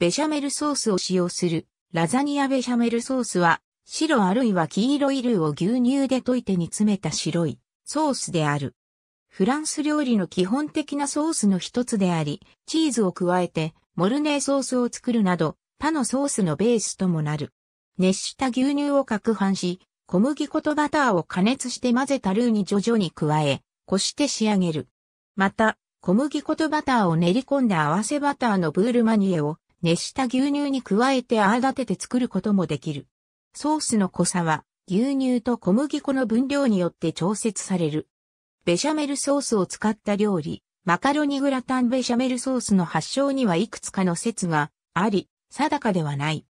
ベシャメルソースを使用する、ラザニアベシャメルソースは、白あるいは黄色いルーを牛乳で溶いて煮詰めた白いソースである。フランス料理の基本的なソースの一つであり、チーズを加えて、モルネーソースを作るなど、他のソースのベースともなる。熱した牛乳を攪拌し、小麦粉とバターを加熱して混ぜたルーに徐々に加え、こして仕上げる。また、小麦粉とバターを練り込んだ合わせバターのブールマニエを熱した牛乳に加えて泡立てて作ることもできる。ソースの濃さは牛乳と小麦粉の分量によって調節される。ベシャメルソースを使った料理、マカロニグラタンベシャメルソースの発祥にはいくつかの説があり、定かではない。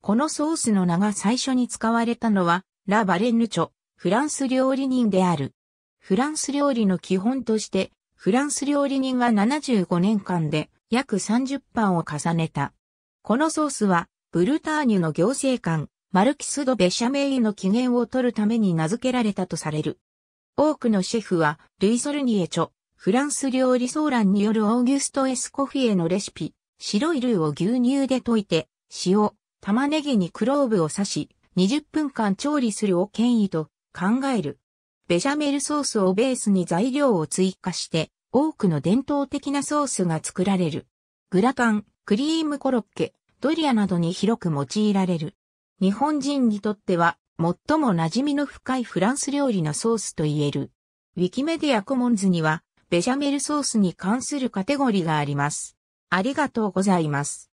このソースの名が最初に使われたのは、ラ・バレンヌチョ、フランス料理人である。フランス料理の基本として、フランス料理人は75年間で約30ンを重ねた。このソースは、ブルターニュの行政官、マルキス・ド・ベシャメイの起源を取るために名付けられたとされる。多くのシェフは、ルイ・ソルニエ著、フランス料理相覧によるオーギュスト・エスコフィエのレシピ、白いルーを牛乳で溶いて、塩、玉ねぎにクローブを刺し、20分間調理するを権威と考える。ベシャメルソースをベースに材料を追加して、多くの伝統的なソースが作られる。グラタン、クリームコロッケ、ドリアなどに広く用いられる。日本人にとっては最も馴染みの深いフランス料理のソースと言える。ウィキメディアコモンズにはベシャメルソースに関するカテゴリーがあります。ありがとうございます。